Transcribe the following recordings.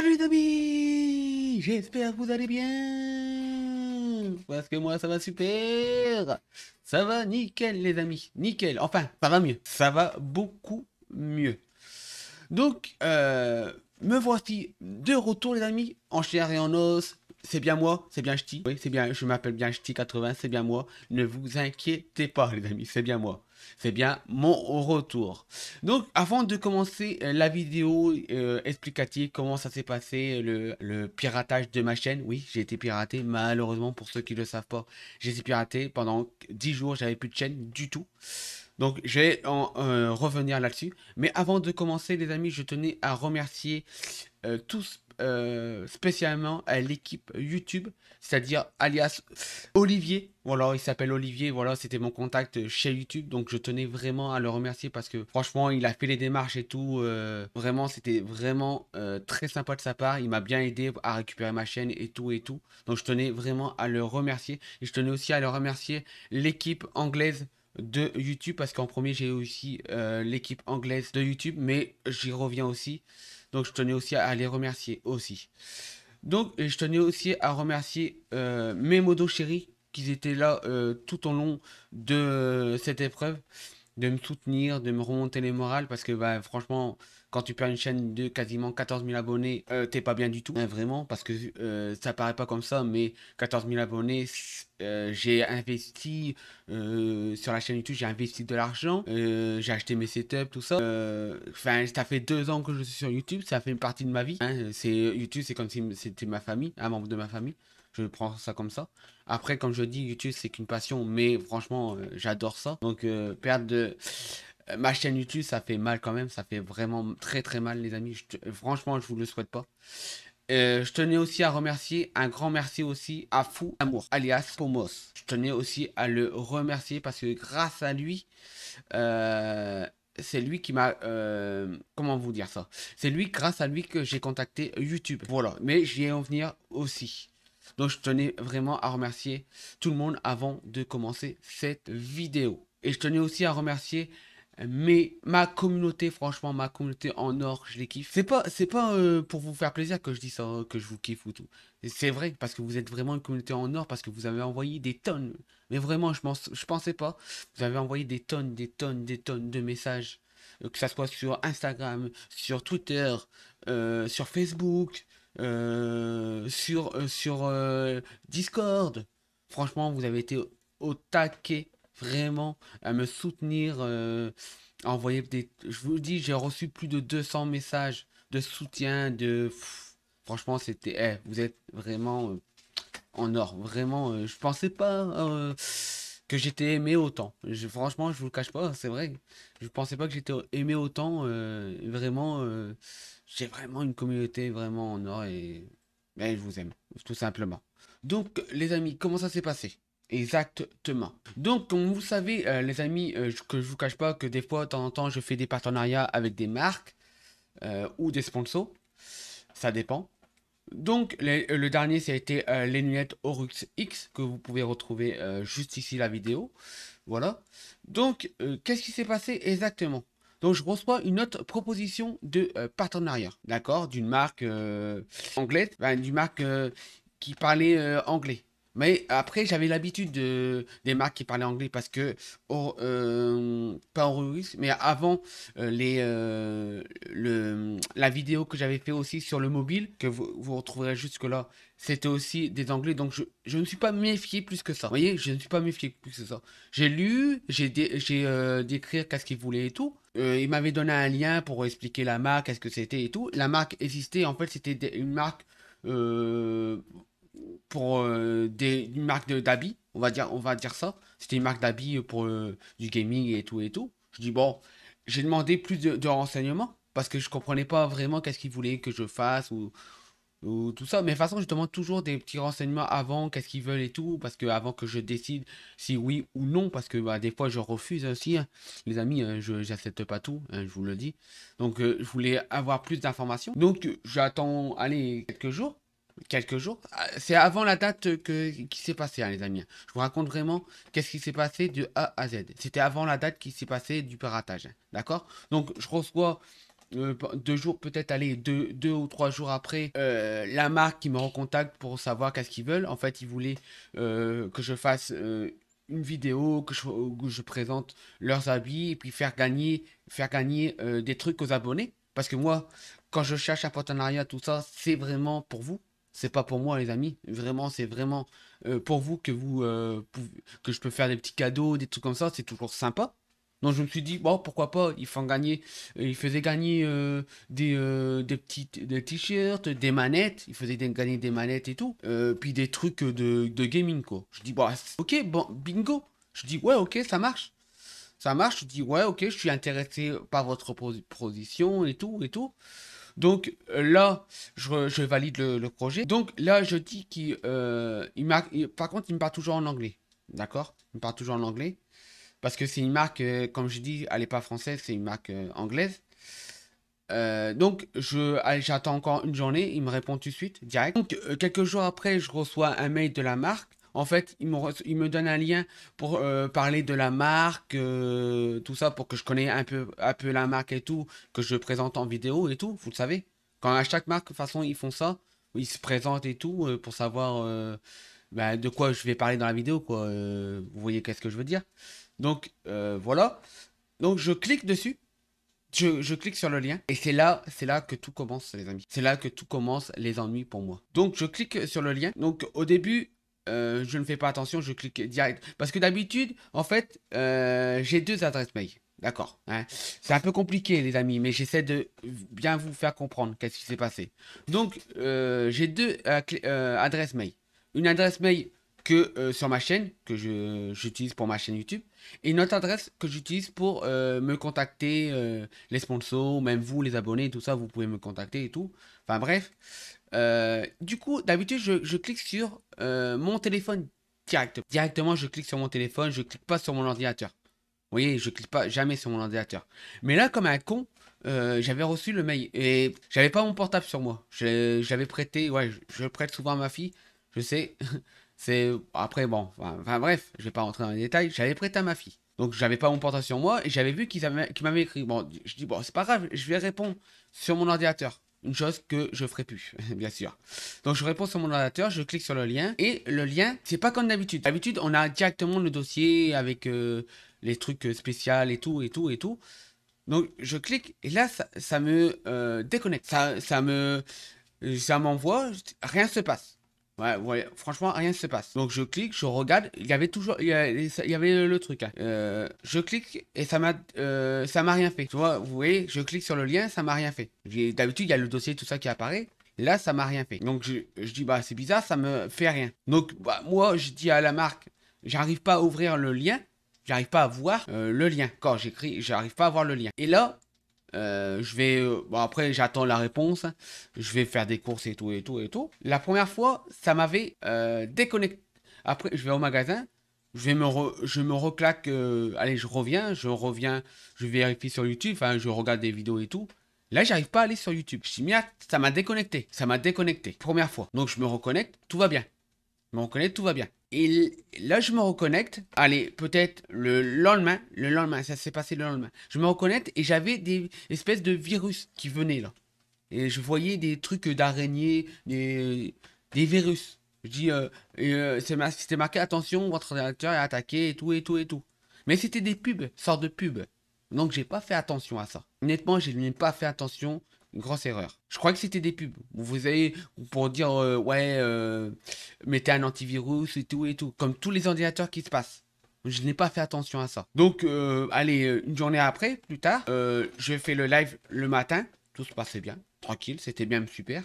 Salut les amis J'espère que vous allez bien Parce que moi ça va super Ça va nickel les amis, nickel Enfin, ça va mieux, ça va beaucoup mieux. Donc, euh, me voici de retour les amis, en chair et en os, c'est bien moi, c'est bien Ch'ti. Oui, c'est bien, je m'appelle bien Ch'ti80, c'est bien moi. Ne vous inquiétez pas, les amis, c'est bien moi. C'est bien mon retour. Donc, avant de commencer euh, la vidéo euh, explicative, comment ça s'est passé, le, piratage de ma chaîne. Oui, j'ai été piraté, malheureusement, pour ceux qui ne le savent pas. J'ai été piraté pendant 10 jours, j'avais plus de chaîne du tout. Donc, je vais en euh, revenir là-dessus. Mais avant de commencer, les amis, je tenais à remercier tous euh, spécialement à l'équipe YouTube, c'est-à-dire alias Olivier. Voilà, il s'appelle Olivier, voilà, c'était mon contact chez YouTube, donc je tenais vraiment à le remercier parce que franchement, il a fait les démarches et tout. Euh, vraiment, c'était vraiment euh, très sympa de sa part. Il m'a bien aidé à récupérer ma chaîne et tout et tout. Donc je tenais vraiment à le remercier. Et je tenais aussi à le remercier l'équipe anglaise de YouTube parce qu'en premier j'ai aussi l'équipe anglaise de YouTube mais j'y reviens aussi donc je tenais aussi à les remercier aussi. Donc je tenais aussi à remercier euh, mes modos chéris qui étaient là euh, tout au long de cette épreuve, de me soutenir, de me remonter les morales parce que bah, franchement quand tu perds une chaîne de quasiment 14 000 abonnés, euh, t'es pas bien du tout. Euh, vraiment, parce que euh, ça paraît pas comme ça, mais 14 000 abonnés, j'ai investi sur la chaîne YouTube, j'ai investi de l'argent, j'ai acheté mes setups, tout ça. Enfin, ça fait deux ans que je suis sur YouTube, ça fait une partie de ma vie. Hein, c'est YouTube, c'est comme si c'était ma famille, un membre de ma famille je prends ça comme ça. Après, comme je dis, YouTube, c'est qu'une passion, mais franchement, j'adore ça. Donc, perdre de... Euh, ma chaîne YouTube, ça fait mal quand même. Ça fait vraiment très très mal, les amis. Franchement, je vous le souhaite pas. Euh, je tenais aussi à remercier, un grand merci aussi à Fou Amour, alias Pomos. Je tenais aussi à le remercier parce que grâce à lui, euh, c'est lui qui m'a... comment vous dire ça C'est lui, grâce à lui, que j'ai contacté YouTube. Voilà, mais j'y vais en venir aussi. Donc je tenais vraiment à remercier tout le monde avant de commencer cette vidéo. Et je tenais aussi à remercier mais ma communauté, franchement, ma communauté en or, je les kiffe. C'est pas, c'est pas euh, pour vous faire plaisir que je dis ça, hein, que je vous kiffe ou tout. C'est vrai, parce que vous êtes vraiment une communauté en or, parce que vous avez envoyé des tonnes. Mais vraiment, je, je pensais pas. Vous avez envoyé des tonnes, des tonnes, des tonnes de messages. Euh, que ça soit sur Instagram, sur Twitter, euh, sur Facebook, sur, sur Discord. Franchement, vous avez été au taquet vraiment à me soutenir, euh, envoyer des... Je vous dis, j'ai reçu plus de 200 messages de soutien, de... franchement, c'était... Eh, vous êtes vraiment euh, en or. Vraiment, euh, je pensais pas que j'étais aimé autant. franchement, je vous le cache pas, c'est vrai. Je pensais pas que j'étais aimé autant. vraiment, j'ai vraiment une communauté vraiment en or et... et ben, je vous aime, tout simplement. Donc, les amis, comment ça s'est passé Exactement. Donc, comme vous savez, euh, les amis, euh, que je vous cache pas que des fois, de temps en temps, je fais des partenariats avec des marques euh, ou des sponsors. Ça dépend. Donc, le dernier, ça a été les lunettes Orux X que vous pouvez retrouver juste ici la vidéo. Voilà. Donc, qu'est-ce qui s'est passé exactement donc je reçois une autre proposition de partenariat, d'accord, d'une marque anglaise, d'une marque qui parlait anglais. Mais après, j'avais l'habitude de, des marques qui parlaient anglais parce que, oh, euh, pas en pas mais avant euh, les, euh, la vidéo que j'avais fait aussi sur le mobile, que vous, retrouverez jusque-là, c'était aussi des anglais. Donc je, ne suis pas méfié plus que ça. Vous voyez, je ne suis pas méfié plus que ça. J'ai lu, j'ai décrit décrire qu'est-ce qu'ils voulaient et tout. il m'avait donné un lien pour expliquer la marque, qu'est-ce que c'était et tout. La marque existait, en fait, c'était une marque pour euh, des, marques d'habits, on va dire, on va dire ça. C'était une marque d'habits pour euh, du gaming et tout et tout. Je dis bon, j'ai demandé plus de, renseignements parce que je comprenais pas vraiment qu'est-ce qu'ils voulaient que je fasse ou, tout ça. Mais de toute façon, je demande toujours des petits renseignements avant, qu'est-ce qu'ils veulent et tout, parce que avant que je décide si oui ou non, parce que bah, des fois je refuse aussi. Hein. Les amis, hein, je n'accepte pas tout, hein, je vous le dis. Donc euh, je voulais avoir plus d'informations. Donc j'attends, allez, quelques jours quelques jours. Ah, c'est avant la date que, qui s'est passé hein, les amis. Je vous raconte vraiment qu'est-ce qui s'est passé de A à Z. C'était avant la date qui s'est passée du piratage. Hein, d'accord Donc, je reçois euh, deux jours, peut-être, aller deux, deux, ou trois jours après, euh, la marque qui me recontacte pour savoir qu'est-ce qu'ils veulent. En fait, ils voulaient euh, que je fasse une vidéo que je, je présente leurs habits et puis faire gagner, faire gagner des trucs aux abonnés. Parce que moi, quand je cherche un partenariat, tout ça, c'est vraiment pour vous. C'est pas pour moi, les amis. Vraiment, c'est vraiment euh, pour vous que vous euh, que je peux faire des petits cadeaux, des trucs comme ça. C'est toujours sympa. Donc je me suis dit, bon, pourquoi pas, ils, font gagner, euh, ils faisaient gagner des, des petits t-shirts, des manettes, ils faisaient gagner des manettes et tout, puis des trucs de, de, gaming, quoi. Je dis, bon, bah, ok, bon, bingo. Je dis, ouais, ok, ça marche. Ça marche, je dis, ouais, ok, je suis intéressé par votre position et tout, et tout. Donc euh, là, je, valide le, projet. Donc là, je dis qu'il euh, Par contre, il me parle toujours en anglais. D'accord Il me parle toujours en anglais. Parce que c'est une marque, euh, comme je dis, elle n'est pas française, c'est une marque euh, anglaise. donc, j'attends encore une journée, il me répond tout de suite, direct. Donc, quelques jours après, je reçois un mail de la marque en fait, ils me, donne un lien pour euh, parler de la marque, euh, tout ça, pour que je connaisse un peu, la marque et tout, que je présente en vidéo et tout, vous le savez. Quand à chaque marque, de toute façon, ils font ça, ils se présentent et tout, euh, pour savoir bah, de quoi je vais parler dans la vidéo, quoi. vous voyez qu'est-ce que je veux dire. Donc, voilà. Donc, je clique dessus. Je, je, clique sur le lien et c'est là, c'est là que tout commence les amis. C'est là que tout commence les ennuis pour moi. Donc je clique sur le lien. Donc au début, euh, je ne fais pas attention, je clique direct. Parce que d'habitude, en fait, euh, j'ai deux adresses mail. D'accord. Hein. C'est un peu compliqué, les amis, mais j'essaie de bien vous faire comprendre qu'est-ce qui s'est passé. Donc, euh, j'ai deux adresses mail. Une adresse mail que sur ma chaîne, que j'utilise pour ma chaîne YouTube, et une autre adresse que j'utilise pour me contacter, les sponsors, même vous, les abonnés, tout ça, vous pouvez me contacter et tout. Enfin bref, euh, du coup, d'habitude, je, clique sur euh, mon téléphone direct. Directement, je clique sur mon téléphone, je clique pas sur mon ordinateur. Vous voyez, je clique pas jamais sur mon ordinateur. Mais là, comme un con, euh, j'avais reçu le mail et j'avais pas mon portable sur moi. J'avais prêté, ouais, je, prête souvent à ma fille, je sais. C'est après bon, enfin, bref, je vais pas rentrer dans les détails. J'avais prêté à ma fille, donc j'avais pas mon portable sur moi et j'avais vu qu'ils qu m'avaient écrit. Bon, je dis bon, c'est pas grave, je vais répondre sur mon ordinateur. Une chose que je ferai plus, bien sûr. Donc je réponds sur mon ordinateur, je clique sur le lien et le lien, c'est pas comme d'habitude. D'habitude, on a directement le dossier avec euh, les trucs euh, spéciaux et tout et tout et tout. Donc je clique et là ça, me euh, déconnecte, ça, ça me ça m'envoie, rien se passe. Ouais, franchement, rien ne se passe. Donc je clique, je regarde, il y avait toujours, il y avait, le truc. Hein. Euh, je clique et ça m'a, euh, ça m'a rien fait. Tu vois, vous voyez, je clique sur le lien, ça m'a rien fait. D'habitude, il y a le dossier, tout ça qui apparaît. Là, ça m'a rien fait. Donc, je, dis, bah, c'est bizarre, ça me fait rien. Donc, bah, moi, je dis à la marque, j'arrive pas à ouvrir le lien, j'arrive pas à voir euh, le lien. Quand j'écris, j'arrive pas à voir le lien. Et là, euh, je vais. Euh, bon, après, j'attends la réponse. Je vais faire des courses et tout, et tout, et tout. La première fois, ça m'avait euh, déconnecté. Après, je vais au magasin. Je, vais me, je me reclaque. allez, je reviens. Je reviens. Je vérifie sur YouTube. je regarde des vidéos et tout. Là, j'arrive pas à aller sur YouTube. Je ça m'a déconnecté. Ça m'a déconnecté. Première fois. Donc, je me reconnecte. Tout va bien me reconnais, tout va bien. Et là, je me reconnecte. Allez, peut-être le lendemain. Le lendemain, ça s'est passé le lendemain. Je me reconnecte et j'avais des espèces de virus qui venaient là. Et je voyais des trucs d'araignées, des, des virus. Je dis, euh, euh, c'était marqué attention, votre ordinateur est attaqué et tout et tout et tout. Mais c'était des pubs, sortes de pubs. Donc j'ai pas fait attention à ça. Honnêtement, je n'ai pas fait attention grosse erreur. Je crois que c'était des pubs. Vous avez pour dire euh, ouais, euh, mettez un antivirus et tout et tout, comme tous les ordinateurs qui se passent. Je n'ai pas fait attention à ça. Donc, euh, allez, une journée après, plus tard, je fais le live le matin. Tout se passait bien, tranquille, c'était bien, super.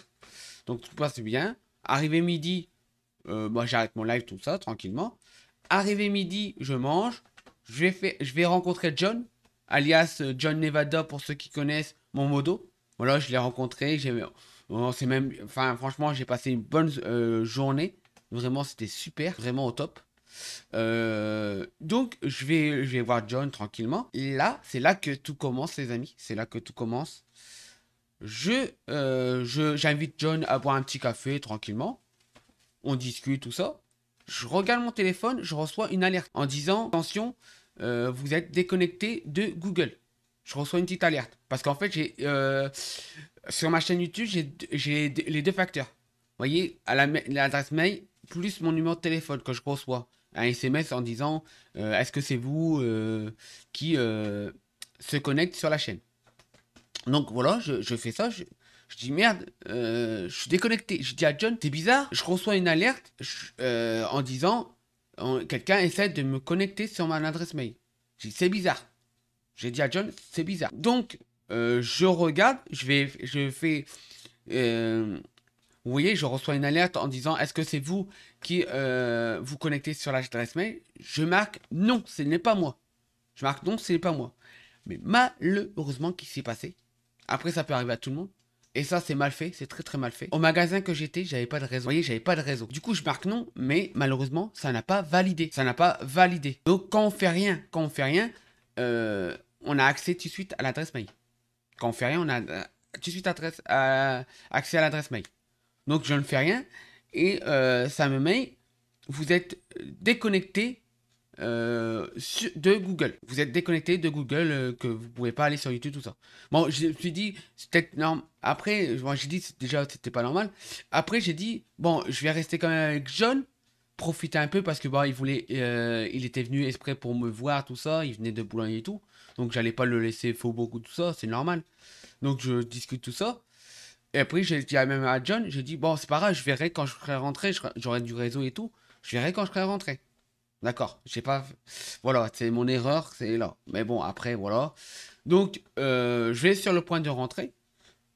Donc, tout se passait bien. Arrivé midi, moi j'arrête mon live, tout ça, tranquillement. Arrivé midi, je mange. Je vais, je vais rencontrer John, alias John Nevada pour ceux qui connaissent mon modo. Voilà, je l'ai rencontré. On même. Enfin, franchement, j'ai passé une bonne euh, journée. Vraiment, c'était super. Vraiment au top. Euh, donc, je vais, je vais voir John tranquillement. là, c'est là que tout commence, les amis. C'est là que tout commence. Euh, je, j'invite John à boire un petit café tranquillement. On discute, tout ça. Je regarde mon téléphone, je reçois une alerte en disant attention, vous êtes déconnecté de Google je reçois une petite alerte. Parce qu'en fait, j'ai euh, sur ma chaîne YouTube, j'ai les deux facteurs. Vous voyez, à l'adresse mail plus mon numéro de téléphone que je reçois. Un SMS en disant euh, est-ce que c'est vous euh, qui se connecte sur la chaîne. Donc voilà, je, fais ça. Je, dis merde, je suis déconnecté. Je dis à John, t'es bizarre. Je reçois une alerte en disant quelqu'un essaie de me connecter sur mon adresse mail. Je dis c'est bizarre. J'ai dit à John, c'est bizarre. Donc, euh, je regarde, je vais, je fais. Euh, vous voyez, je reçois une alerte en disant Est-ce que c'est vous qui euh, vous connectez sur l'adresse mail Je marque Non, ce n'est pas moi. Je marque Non, ce n'est pas moi. Mais malheureusement, qu'est-ce qui s'est passé Après, ça peut arriver à tout le monde. Et ça, c'est mal fait, c'est très très mal fait. Au magasin que j'étais, j'avais pas de réseau. Vous voyez, j'avais pas de réseau. Du coup, je marque non, mais malheureusement, ça n'a pas validé. Ça n'a pas validé. Donc, quand on fait rien, quand on fait rien, euh, on a accès tout de suite à l'adresse mail. Quand on fait rien, on a euh, tout de suite adresse, euh, accès à l'adresse mail. Donc je ne fais rien et euh, ça me met, vous êtes déconnecté de Google. Vous êtes déconnecté de Google, que vous ne pouvez pas aller sur YouTube, tout ça. Bon, je me suis dit, c'était normal. Après, moi j'ai dit déjà c'était pas normal. Après j'ai dit, bon, je vais rester quand même avec John profiter un peu parce que il voulait il était venu exprès pour me voir tout ça il venait de Boulogne et tout donc j'allais pas le laisser faux beaucoup tout ça, c'est normal. Donc je discute tout ça. Et après j'ai dit à même à John, j'ai dit bon c'est pas grave, je verrai quand je serai rentré, j'aurai du réseau et tout, je verrai quand je serai rentré. D'accord, j'ai pas. Voilà, c'est mon erreur, c'est là. Mais bon, après, voilà. Donc, euh, je vais sur le point de rentrer.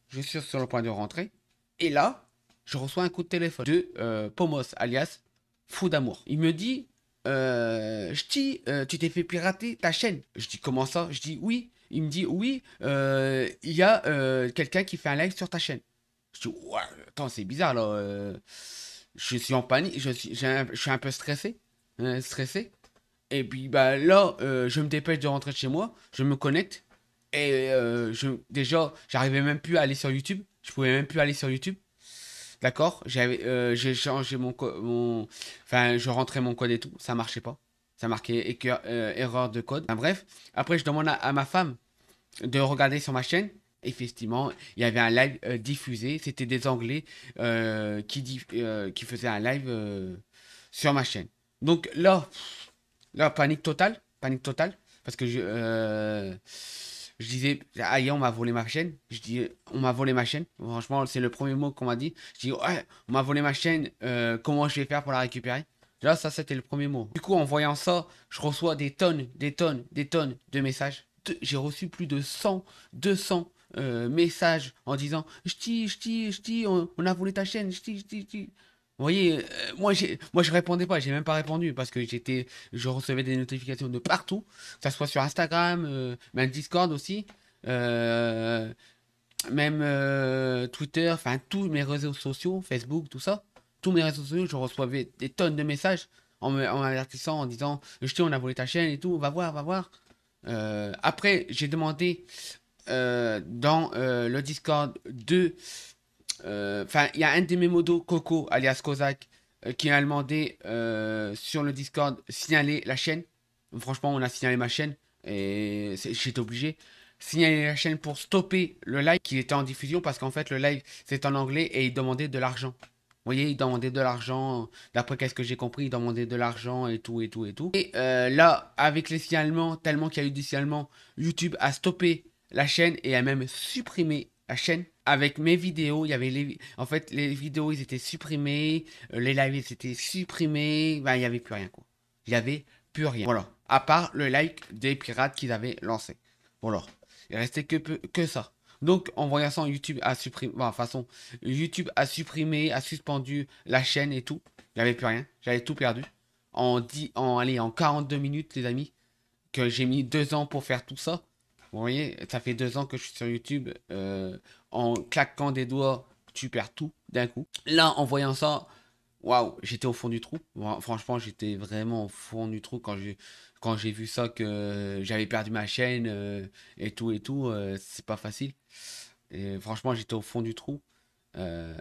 Je suis sur le point de rentrer. Et là, je reçois un coup de téléphone de euh, Pomos, alias Fou d'amour. Il me dit euh, je dis, euh, tu t'es fait pirater ta chaîne. Je dis, comment ça Je dis, oui. Il me dit, oui, euh, il y a euh, quelqu'un qui fait un live sur ta chaîne. Je dis, ouais, attends, c'est bizarre là. je suis en panique, je suis, un, peu stressé. Hein, stressé. Et puis bah, là, je me dépêche de rentrer chez moi, je me connecte. Et je, déjà, j'arrivais même plus à aller sur YouTube. Je pouvais même plus aller sur YouTube. D'accord euh, J'ai changé mon, code, Enfin, je rentrais mon code et tout. Ça marchait pas. Ça marquait euh, erreur de code. bref. Après, je demande à, ma femme de regarder sur ma chaîne. Effectivement, il y avait un live euh, diffusé. C'était des Anglais qui, qui faisaient un live sur ma chaîne. Donc là, là, panique totale. Panique totale. Parce que je. Je disais, aïe on m'a volé ma chaîne. Je dis, on m'a volé ma chaîne. Franchement, c'est le premier mot qu'on m'a dit. Je dis, ouais, on m'a volé ma chaîne. Euh, comment je vais faire pour la récupérer Là, ça, c'était le premier mot. Du coup, en voyant ça, je reçois des tonnes, des tonnes, des tonnes de messages. J'ai reçu plus de 100, 200 euh, messages en disant, je dis, je dis, je on, a volé ta chaîne, je dis, je vous voyez, euh, moi, moi je répondais pas, j'ai même pas répondu parce que j'étais, je recevais des notifications de partout, que ce soit sur Instagram, euh, même Discord aussi, euh, même Twitter, enfin tous mes réseaux sociaux, Facebook, tout ça. Tous mes réseaux sociaux, je recevais des tonnes de messages en m'avertissant, en, en disant Je sais, on a volé ta chaîne et tout, va voir, va voir. après, j'ai demandé dans le Discord de euh, enfin, il y a un des modos, Coco, alias Kozak, euh, qui m'a demandé euh, sur le Discord signaler la chaîne. Franchement, on a signalé ma chaîne et j'étais obligé. Signaler la chaîne pour stopper le live qui était en diffusion parce qu'en fait, le live c'est en anglais et il demandait de l'argent. Vous voyez, il demandait de l'argent. D'après qu'est-ce que j'ai compris, il demandait de l'argent et tout et tout et tout. Et là, avec les signalements, tellement qu'il y a eu des signalements, YouTube a stoppé la chaîne et a même supprimé la chaîne avec mes vidéos, il y avait les, en fait, les vidéos, ils étaient supprimés, euh, les lives, ils étaient supprimés, ben, il n'y avait plus rien, quoi. Il n'y avait plus rien. Voilà. À part le like des pirates qu'ils avaient lancé. Voilà. Il restait que, peu, que ça. Donc, en voyant ça, YouTube a supprimé, façon, YouTube a supprimé, a suspendu la chaîne et tout. Il n'y avait plus rien. J'avais tout perdu. En dit en, allez, en 42 minutes, les amis, que j'ai mis deux ans pour faire tout ça. Vous voyez, ça fait deux ans que je suis sur YouTube. Euh, en claquant des doigts, tu perds tout d'un coup. Là, en voyant ça, waouh, j'étais au fond du trou. Franchement, j'étais vraiment au fond du trou quand j'ai quand j'ai vu ça que j'avais perdu ma chaîne euh, et tout et tout. Euh, c'est pas facile. Et franchement, j'étais au fond du trou.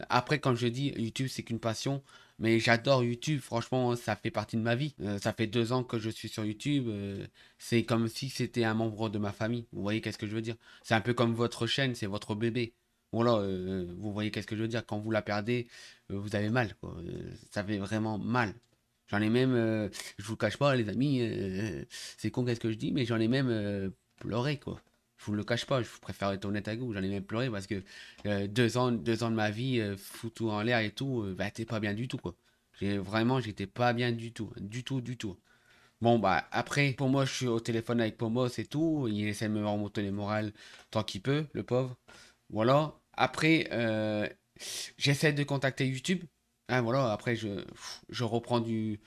après, comme je dis, YouTube, c'est qu'une passion. Mais j'adore YouTube, franchement, ça fait partie de ma vie. Euh, ça fait deux ans que je suis sur YouTube. Euh, c'est comme si c'était un membre de ma famille. Vous voyez qu'est-ce que je veux dire C'est un peu comme votre chaîne, c'est votre bébé. Voilà, euh, vous voyez qu'est-ce que je veux dire Quand vous la perdez, vous avez mal. ça fait vraiment mal. J'en ai même, je vous cache pas, les amis, c'est con qu'est-ce que je dis, mais j'en ai même pleuré, quoi. Je vous le cache pas, je préfère être honnête à vous, j'en ai même pleuré parce que euh, deux, ans, deux ans de ma vie, euh, foutu en l'air et tout, euh, bah t'es pas bien du tout quoi. J'ai vraiment, j'étais pas bien du tout, du tout, du tout. Bon bah après, pour moi, je suis au téléphone avec Pomos et tout, il essaie de me remonter les morales tant qu'il peut, le pauvre. Voilà. Après, j'essaie de contacter YouTube. Ah, voilà, après je, reprends du,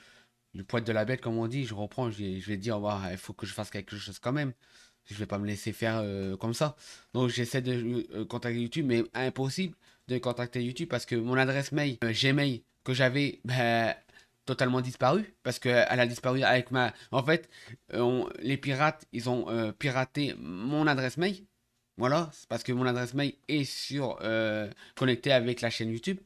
du poids de la bête, comme on dit, je reprends, je, vais dire, bah, il faut que je fasse quelque chose quand même. Je vais pas me laisser faire euh, comme ça. Donc j'essaie de euh, contacter YouTube, mais impossible de contacter YouTube parce que mon adresse mail, euh, Gmail, que j'avais, bah, totalement disparu parce qu'elle a disparu avec ma. En fait, les pirates, ils ont piraté mon adresse mail. Voilà, c'est parce que mon adresse mail est sur connectée avec la chaîne YouTube.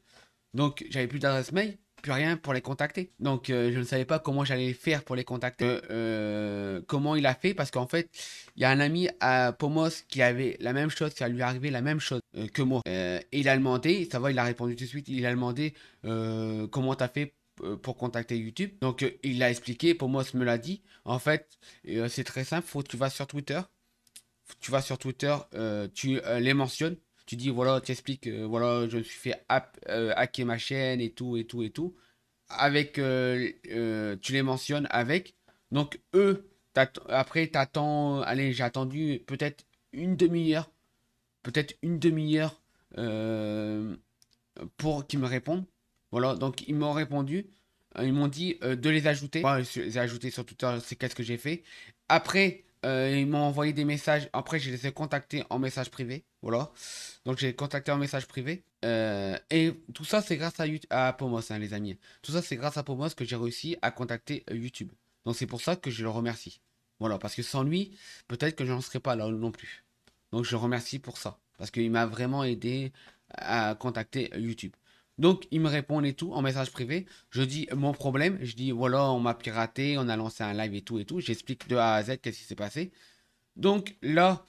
Donc j'avais plus d'adresse mail rien pour les contacter. Donc euh, je ne savais pas comment j'allais faire pour les contacter. Euh, euh, comment il a fait Parce qu'en fait, il y a un ami à Pomos qui avait la même chose, qui a lui arrivé la même chose que moi. et il a demandé, ça va, il a répondu tout de suite, il a demandé comment tu as fait pour contacter YouTube. Donc il a expliqué, Pomos me l'a dit. En fait, c'est très simple, faut tu vas sur Twitter. Tu vas sur Twitter, tu les mentionnes tu dis voilà, tu expliques, euh, voilà, je me suis fait euh, hacker ma chaîne et tout, et tout, et tout. Avec, euh, tu les mentionnes avec. Donc, eux, après, t'attends, allez, j'ai attendu peut-être une demi-heure, peut-être une demi-heure pour qu'ils me répondent. Voilà, donc ils m'ont répondu. Ils m'ont dit de les ajouter. je les ai sur Twitter, c'est qu'est-ce que j'ai fait. Après, euh, ils m'ont envoyé des messages. Après, je les ai contactés en message privé. Voilà. Donc, j'ai contacté en message privé. Euh, et tout ça, c'est grâce à, à Pomos, hein, les amis. Tout ça, c'est grâce à Pomos que j'ai réussi à contacter euh, YouTube. Donc, c'est pour ça que je le remercie. Voilà. Parce que sans lui, peut-être que je n'en serais pas là non plus. Donc, je le remercie pour ça. Parce qu'il m'a vraiment aidé à contacter YouTube. Donc, ils me répondent et tout en message privé. Je dis mon problème. Je dis voilà, on m'a piraté, on a lancé un live et tout et tout. J'explique de A à Z qu'est-ce qui s'est passé. Donc là,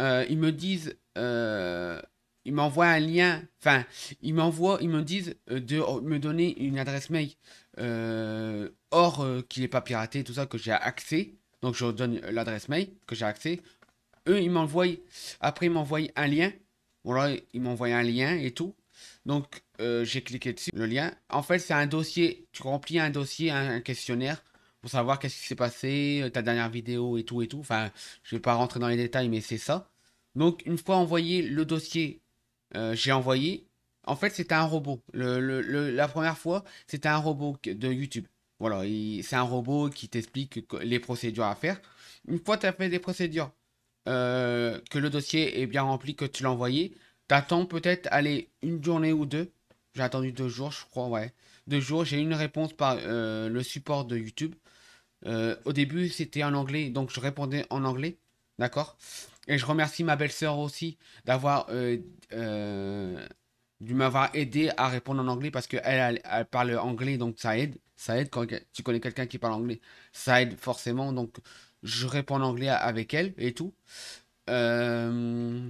euh, ils me disent, euh, ils m'envoient un lien. Enfin, ils m'envoient, ils me disent euh, de oh, me donner une adresse mail. or qu'il n'est pas piraté, tout ça que j'ai accès. Donc je donne l'adresse mail que j'ai accès. Eux, ils m'envoient. Après, ils m'envoient un lien. Voilà, ils m'envoient un lien et tout. Donc, euh, j'ai cliqué dessus, le lien. En fait, c'est un dossier. Tu remplis un dossier, un, questionnaire pour savoir qu'est-ce qui s'est passé, euh, ta dernière vidéo et tout et tout. Enfin, je vais pas rentrer dans les détails, mais c'est ça. Donc, une fois envoyé le dossier, euh, j'ai envoyé. En fait, c'était un robot. la première fois, c'était un robot de YouTube. Voilà, c'est un robot qui t'explique les procédures à faire. Une fois que tu as fait des procédures, que le dossier est bien rempli, que tu l'as envoyé, J'attends peut-être, aller une journée ou deux. J'ai attendu deux jours, je crois, ouais. Deux jours, j'ai une réponse par euh, le support de YouTube. Euh, au début, c'était en anglais, donc je répondais en anglais. D'accord Et je remercie ma belle-sœur aussi d'avoir... Euh, de m'avoir aidé à répondre en anglais parce qu'elle elle, parle anglais, donc ça aide. Ça aide quand tu connais quelqu'un qui parle anglais. Ça aide forcément, donc je réponds en anglais avec elle et tout. Euh...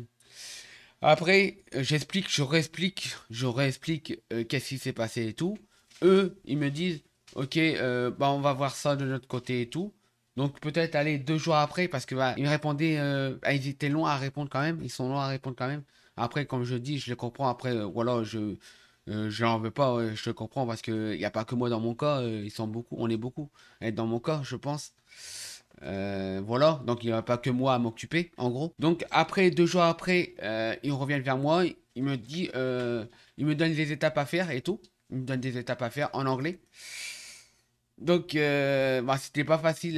Après, euh, j'explique, je réexplique, je réexplique euh, qu'est-ce qui s'est passé et tout. Eux, ils me disent, ok, euh, bah on va voir ça de notre côté et tout. Donc peut-être aller deux jours après parce que bah, ils me répondaient, euh, ils étaient loin à répondre quand même, ils sont loin à répondre quand même. Après, comme je dis, je les comprends. Après, voilà, je je n'en veux pas, je les comprends parce qu'il n'y a pas que moi dans mon cas, ils sont beaucoup, on est beaucoup. être dans mon cas, je pense. Euh, voilà, donc il n'y a pas que moi à m'occuper, en gros. Donc après, deux jours après, euh, il revient vers moi, il me dit, euh, il me donne des étapes à faire et tout. Il me donne des étapes à faire en anglais. Donc, bah, c'était pas facile,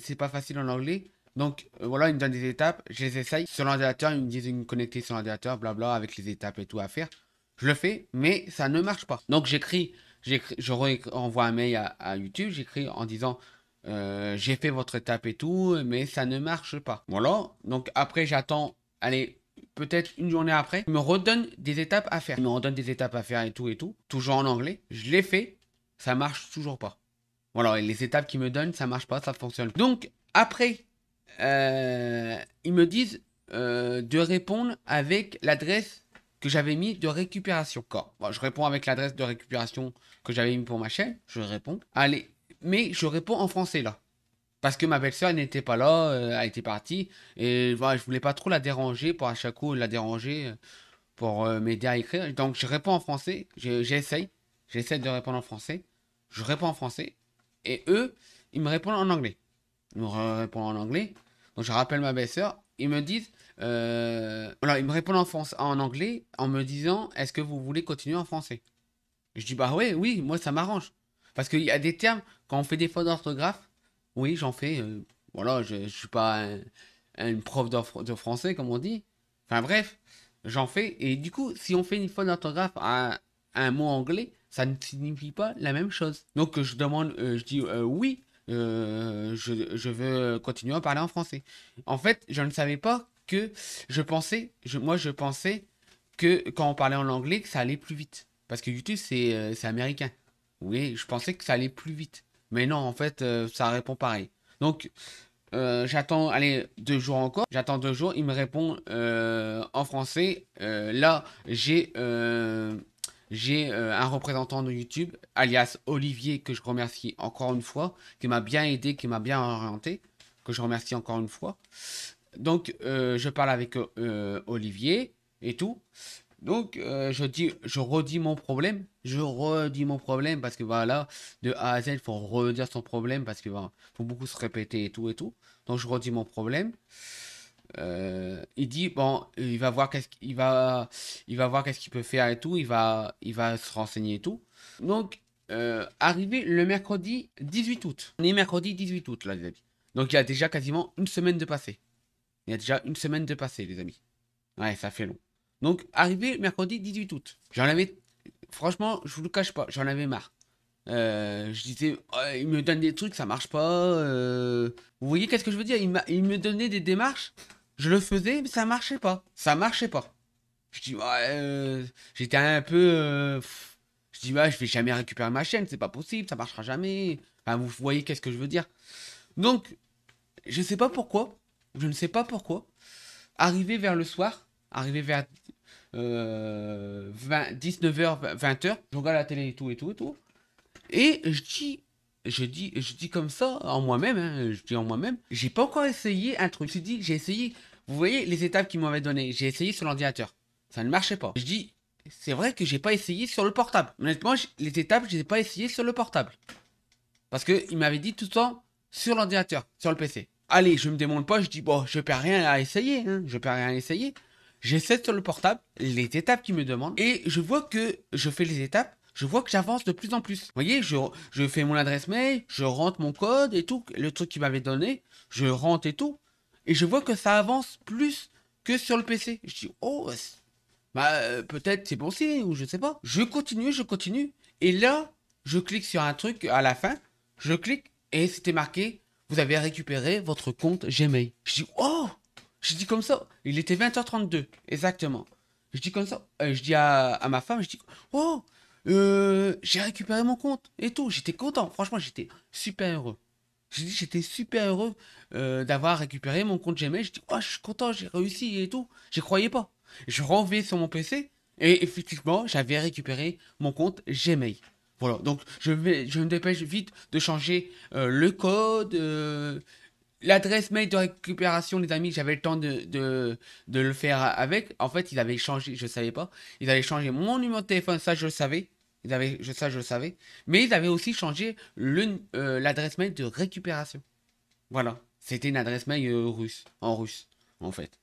c'est pas facile en anglais. Donc voilà, il me donne des étapes, je les essaye. Sur l'ordinateur, ils me disent de me connecter sur l'ordinateur, blabla, avec les étapes et tout à faire. Je le fais, mais ça ne marche pas. Donc j'écris, je renvoie un mail à YouTube, j'écris en disant euh, j'ai fait votre étape et tout, mais ça ne marche pas. Voilà, donc après j'attends, allez, peut-être une journée après, me redonne des étapes à faire. Il me redonne des étapes à faire et tout et tout, toujours en anglais. Je l'ai fait, ça marche toujours pas. Voilà, et les étapes qu'il me donne, ça marche pas, ça fonctionne. Donc après, euh, ils me disent euh, de répondre avec l'adresse que j'avais mis de récupération. bon, je réponds avec l'adresse de récupération que j'avais mis pour ma chaîne, je réponds. Allez, mais je réponds en français là. Parce que ma belle-sœur n'était pas là, elle euh, était partie, et voilà, je voulais pas trop la déranger pour à chaque coup la déranger euh, pour euh, m'aider à écrire. Donc je réponds en français, j'essaye, j'essaie de répondre en français, je réponds en français, et eux, ils me répondent en anglais. Ils me répondent en anglais. Donc je rappelle ma belle-sœur, ils me disent, alors ils me répondent en, en anglais en me disant, est-ce que vous voulez continuer en français Je dis, bah oui, oui, moi ça m'arrange. Parce qu'il y a des termes quand on fait des fautes d'orthographe, oui, j'en fais. Euh, voilà, je, ne suis pas une prof de, français, comme on dit. Enfin bref, j'en fais. Et du coup, si on fait une faute d'orthographe à, un mot anglais, ça ne signifie pas la même chose. Donc je demande, euh, je dis euh, oui, je, veux continuer à parler en français. En fait, je ne savais pas que je pensais, moi je pensais que quand on parlait en anglais, que ça allait plus vite. Parce que YouTube, c'est américain. Oui, je pensais que ça allait plus vite. Mais non, en fait, euh, ça répond pareil. Donc, euh, j'attends, allez, deux jours encore. J'attends deux jours. Il me répond euh, en français. là, j'ai j'ai un représentant de YouTube, alias Olivier, que je remercie encore une fois, qui m'a bien aidé, qui m'a bien orienté, que je remercie encore une fois. Donc, je parle avec Olivier et tout. Donc, euh, je, dis, je redis mon problème. Je redis mon problème parce que voilà, de A à Z, il faut redire son problème parce qu'il voilà, faut beaucoup se répéter et tout et tout. Donc, je redis mon problème. Euh, il dit bon, il va voir qu'est-ce qu'il va, il va voir qu'est-ce qu'il peut faire et tout. Il va, il va se renseigner et tout. Donc, euh, arrivé le mercredi 18 août. On est mercredi 18 août là, les amis. Donc, il y a déjà quasiment une semaine de passé. Il y a déjà une semaine de passé, les amis. Ouais, ça fait long. Donc, arrivé mercredi 18 août, j'en avais, franchement, je vous le cache pas, j'en avais marre. Euh, je disais, il me donne des trucs, ça marche pas. Euh, vous voyez qu'est-ce que je veux dire il, me donnait des démarches, je le faisais, mais ça marchait pas. Ça marchait pas. Je dis, ouais. Euh, j'étais un peu. Je dis, je vais jamais récupérer ma chaîne, c'est pas possible, ça marchera jamais. Enfin, vous voyez qu'est-ce que je veux dire. Donc, je sais pas pourquoi, je ne sais pas pourquoi. Arrivé vers le soir, arrivé vers 20, 19h, 20h, je regarde la télé et tout et tout et tout. Et je dis, je dis, je dis comme ça en moi-même, hein, je dis en moi-même, j'ai pas encore essayé un truc. Je dis, j'ai essayé, vous voyez les étapes qu'il m'avaient données, j'ai essayé sur l'ordinateur. Ça ne marchait pas. Je dis, c'est vrai que j'ai pas essayé sur le portable. Honnêtement, les étapes, je les pas essayé sur le portable. Parce qu'il m'avait dit tout le temps sur l'ordinateur, sur le PC. Allez, je me démonte pas, je dis, bon, je perds rien à essayer, hein, je perds rien à essayer. J'essaie sur le portable les étapes qui me demandent et je vois que je fais les étapes je vois que j'avance de plus en plus. Vous voyez, je, fais mon adresse mail, je rentre mon code et tout, le truc qu'il m'avait donné, je rentre et tout. Et je vois que ça avance plus que sur le PC. Je dis, oh, bah, euh, peut-être c'est bon si ou je sais pas. Je continue, je continue. Et là, je clique sur un truc à la fin, je clique et c'était marqué, vous avez récupéré votre compte Gmail. Je dis, oh, je dis comme ça. Il était 20h32, exactement. Je dis comme ça. Euh, je dis à, ma femme, je dis, oh, euh, j'ai récupéré mon compte et tout. J'étais content. Franchement, j'étais super heureux. Je dis, j'étais super heureux euh, d'avoir récupéré mon compte Gmail. Je dis, oh, je suis content, j'ai réussi et tout. J'y croyais pas. Je reviens sur mon PC et effectivement, j'avais récupéré mon compte Gmail. Voilà, donc je, vais, je me dépêche vite de changer le code, euh, L'adresse mail de récupération, les amis, j'avais le temps de, de, le faire avec. En fait, ils avaient changé, je ne savais pas. Ils avaient changé mon numéro de téléphone, ça je le savais. je, ça je savais. Mais ils avaient aussi changé euh, l'adresse mail de récupération. Voilà. C'était une adresse mail euh, russe, en russe, en fait.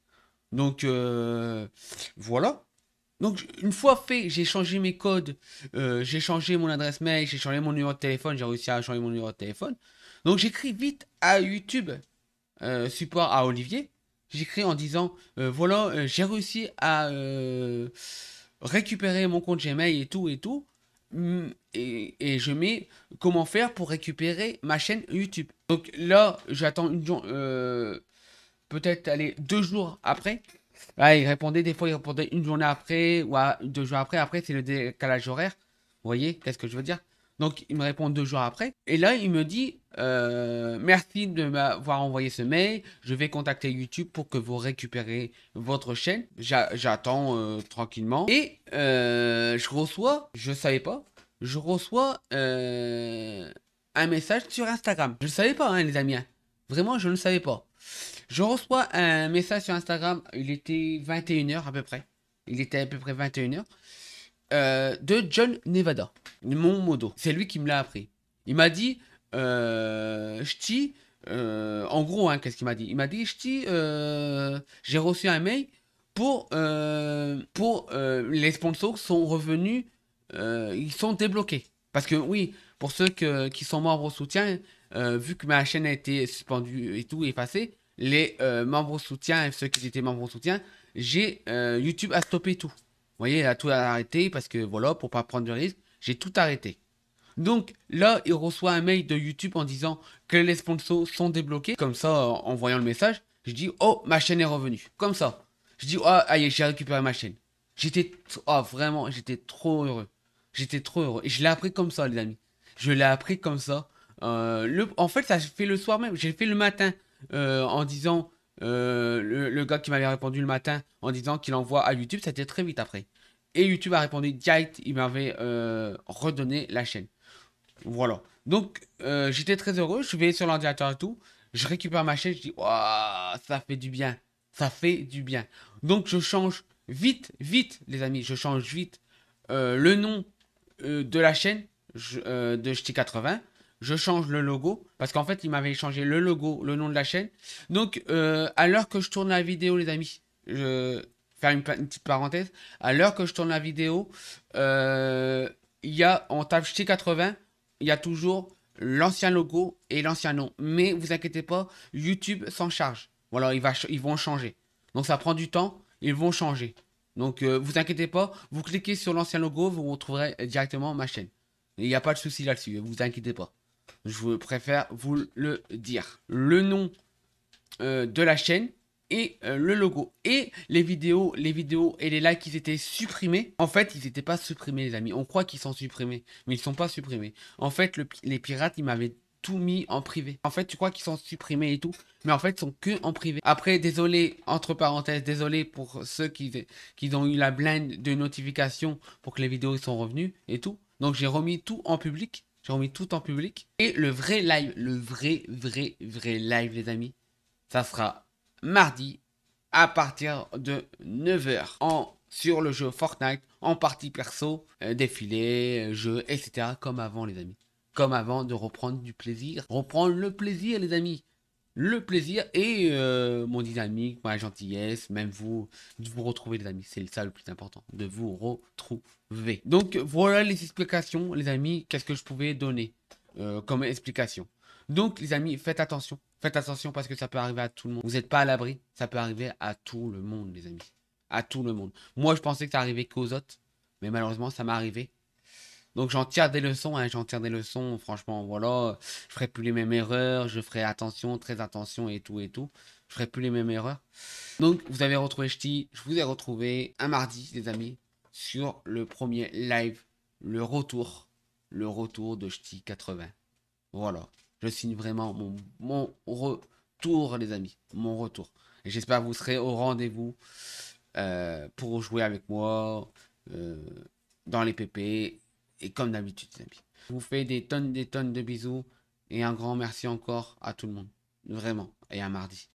Donc, euh, voilà. Donc, une fois fait, j'ai changé mes codes, j'ai changé mon adresse mail, j'ai changé mon numéro de téléphone, j'ai réussi à changer mon numéro de téléphone. Donc j'écris vite à YouTube, euh, support à Olivier. J'écris en disant euh, voilà, euh, j'ai réussi à récupérer mon compte Gmail et tout et tout. Mm, et, je mets comment faire pour récupérer ma chaîne YouTube. Donc là, j'attends une journée, peut-être aller deux jours après. Ah, il répondait des fois, il répondait une journée après ou deux jours après. Après, c'est le décalage horaire. Vous voyez, qu'est-ce que je veux dire donc il me répond deux jours après. Et là, il me dit euh, Merci de m'avoir envoyé ce mail. Je vais contacter YouTube pour que vous récupérez votre chaîne. J'attends euh, tranquillement. Et euh, je reçois, je savais pas, je reçois un message sur Instagram. Je ne savais pas, hein, les amis. Hein. Vraiment, je ne savais pas. Je reçois un message sur Instagram. Il était 21h à peu près. Il était à peu près 21h. Euh, de John Nevada, mon modo. C'est lui qui me l'a appris. Il m'a dit, euh, ch'ti, euh, en gros, hein, qu'est-ce qu'il m'a dit Il m'a dit, ch'ti, euh, j'ai reçu un mail pour, pour les sponsors sont revenus, ils sont débloqués. Parce que oui, pour ceux qui sont membres au soutien, vu que ma chaîne a été suspendue et tout, effacée, les membres au soutien, ceux qui étaient membres au soutien, j'ai YouTube a stoppé tout. Vous voyez, il a tout arrêté parce que voilà, pour pas prendre de risque, j'ai tout arrêté. Donc là, il reçoit un mail de YouTube en disant que les sponsors sont débloqués. Comme ça, en voyant le message, je dis oh ma chaîne est revenue. Comme ça, je dis oh, allez j'ai récupéré ma chaîne. J'étais oh, vraiment j'étais trop heureux. J'étais trop heureux et je l'ai appris comme ça les amis. Je l'ai appris comme ça. Euh, en fait, ça fait le soir même. J'ai fait le matin euh, en disant euh, le, gars qui m'avait répondu le matin en disant qu'il envoie à YouTube, c'était très vite après. Et YouTube a répondu direct, il m'avait euh, redonné la chaîne. Voilà. Donc, euh, j'étais très heureux, je vais sur l'ordinateur et tout, je récupère ma chaîne, je dis, waouh, ça fait du bien, ça fait du bien. Donc, je change vite, vite, les amis, je change vite le nom de la chaîne de JT80 je change le logo. Parce qu'en fait, il m'avait changé le logo, le nom de la chaîne. Donc, euh, à l'heure que je tourne la vidéo, les amis, je vais faire une, petite parenthèse. À l'heure que je tourne la vidéo, euh, il y a, en tape T80, il y a toujours l'ancien logo et l'ancien nom. Mais vous inquiétez pas, YouTube s'en charge. Voilà, il ils vont changer. Donc, ça prend du temps, ils vont changer. Donc, euh, vous inquiétez pas, vous cliquez sur l'ancien logo, vous retrouverez directement ma chaîne. Il n'y a pas de souci là-dessus, vous inquiétez pas. Je préfère vous le dire. Le nom euh, de la chaîne et euh, le logo et les vidéos les vidéos et les likes ils étaient supprimés en fait ils n'étaient pas supprimés les amis on croit qu'ils sont supprimés mais ils sont pas supprimés en fait les pirates ils m'avaient tout mis en privé. En fait, tu crois qu'ils sont supprimés et tout, mais en fait, ils sont que en privé. Après, désolé, entre parenthèses, désolé pour ceux qui, ont eu la blinde de notification pour que les vidéos sont revenues et tout. Donc, j'ai remis tout en public. J'ai remis tout en public. Et le vrai live, le vrai, vrai, vrai live, les amis, ça sera mardi à partir de 9h en, sur le jeu Fortnite en partie perso, euh, défilé, euh, jeu, etc. Comme avant, les amis. Comme avant de reprendre du plaisir. Reprendre le plaisir, les amis le plaisir et euh, mon dynamique, ma gentillesse, même vous, de vous retrouver les amis, c'est ça le plus important, de vous retrouver. Donc voilà les explications les amis, qu'est-ce que je pouvais donner euh, comme explication. Donc les amis, faites attention, faites attention parce que ça peut arriver à tout le monde. Vous n'êtes pas à l'abri, ça peut arriver à tout le monde les amis, à tout le monde. Moi je pensais que ça arrivait qu'aux autres, mais malheureusement ça m'est arrivé donc j'en tire des leçons, hein, j'en tire des leçons, franchement, voilà, je ferai plus les mêmes erreurs, je ferai attention, très attention et tout et tout. Je ferai plus les mêmes erreurs. Donc vous avez retrouvé Ch'ti, je vous ai retrouvé un mardi, les amis, sur le premier live, le retour, le retour de Ch'ti 80. Voilà, je signe vraiment mon, retour, les amis, mon retour. Et j'espère que vous serez au rendez-vous euh, pour jouer avec moi. Euh, dans les PP et comme d'habitude, les amis, je vous fais des tonnes, des tonnes de bisous. Et un grand merci encore à tout le monde. Vraiment. Et à mardi.